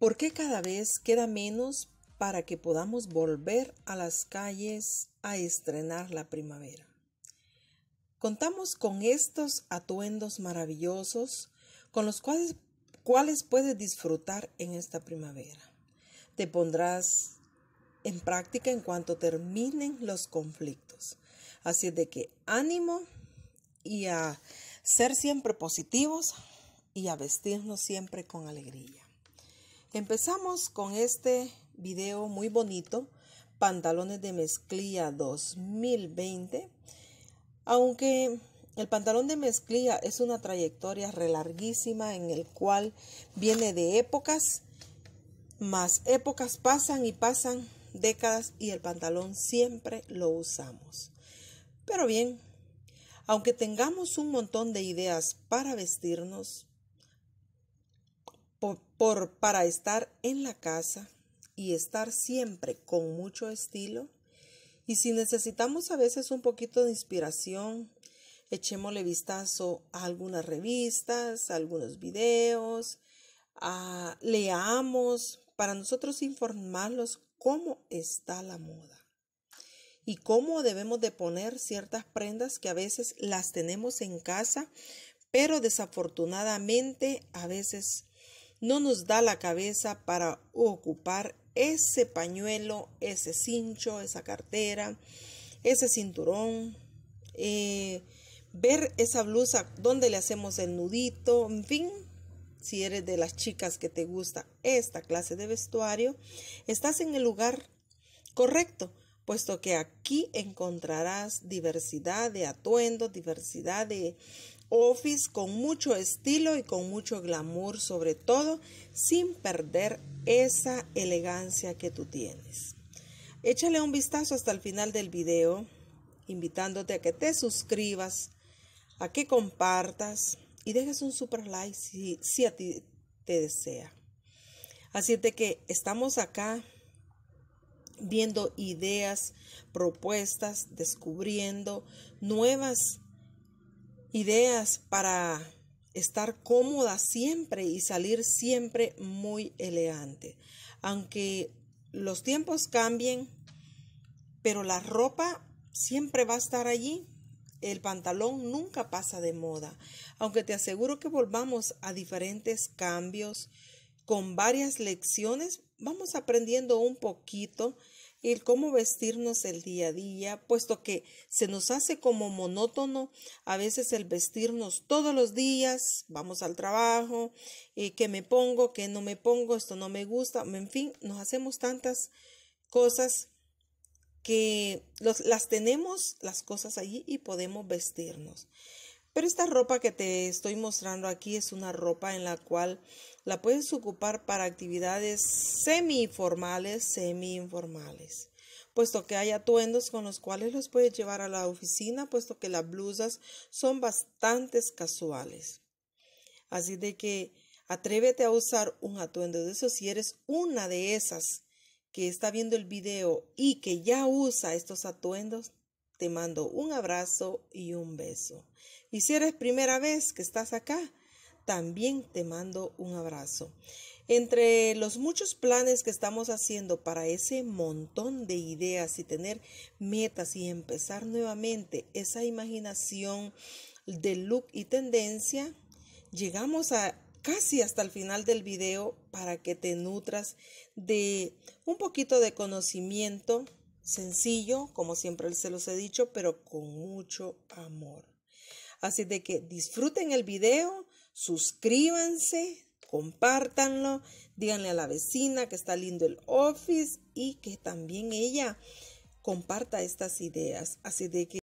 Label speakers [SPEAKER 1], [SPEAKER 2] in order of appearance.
[SPEAKER 1] ¿Por qué cada vez queda menos para que podamos volver a las calles a estrenar la primavera? Contamos con estos atuendos maravillosos con los cuales, puedes disfrutar en esta primavera. Te pondrás en práctica en cuanto terminen los conflictos. Así de que ánimo y a ser siempre positivos y a vestirnos siempre con alegría. Empezamos con este video muy bonito, pantalones de mezclilla 2020. Aunque el pantalón de mezclilla es una trayectoria relarguísima en el cual viene de épocas, más épocas pasan y pasan décadas y el pantalón siempre lo usamos. Pero bien, aunque tengamos un montón de ideas para vestirnos, por, para estar en la casa y estar siempre con mucho estilo. Y si necesitamos a veces un poquito de inspiración, echémosle vistazo a algunas revistas, a algunos videos, leamos para nosotros informarlos cómo está la moda y cómo debemos de poner ciertas prendas que a veces las tenemos en casa, pero desafortunadamente a veces no nos da la cabeza para ocupar ese pañuelo, ese cincho, esa cartera, ese cinturón, eh, ver esa blusa, donde le hacemos el nudito, en fin. Si eres de las chicas que te gusta esta clase de vestuario, estás en el lugar correcto, puesto que aquí encontrarás diversidad de atuendos, diversidad de office con mucho estilo y con mucho glamour sobre todo, sin perder esa elegancia que tú tienes. Échale un vistazo hasta el final del video, invitándote a que te suscribas, a que compartas y dejes un super like si, si a ti te desea. Así de que estamos acá viendo ideas, propuestas, descubriendo nuevas ideas para estar cómoda siempre y salir siempre muy elegante. Aunque los tiempos cambien, pero la ropa siempre va a estar allí. El pantalón nunca pasa de moda, aunque te aseguro que volvamos a diferentes cambios con varias lecciones vamos aprendiendo un poquito el cómo vestirnos el día a día, puesto que se nos hace como monótono a veces el vestirnos todos los días, vamos al trabajo, y eh, que me pongo, que no me pongo, esto no me gusta, en fin, nos hacemos tantas cosas que las tenemos, las cosas allí y podemos vestirnos. Pero esta ropa que te estoy mostrando aquí es una ropa en la cual la puedes ocupar para actividades semi-formales, semi-informales, puesto que hay atuendos con los cuales los puedes llevar a la oficina, puesto que las blusas son bastante casuales. Así de que atrévete a usar un atuendo de esos si eres una de esas que está viendo el video y que ya usa estos atuendos, te mando un abrazo y un beso. Y si eres primera vez que estás acá, también te mando un abrazo. Entre los muchos planes que estamos haciendo para ese montón de ideas y tener metas y empezar nuevamente esa imaginación de look y tendencia, llegamos a casi hasta el final del video para que te nutras de un poquito de conocimiento sencillo, como siempre se los he dicho, pero con mucho amor. Así de que disfruten el video, suscríbanse, compártanlo, díganle a la vecina que está lindo el office y que también ella comparta estas ideas. Así de que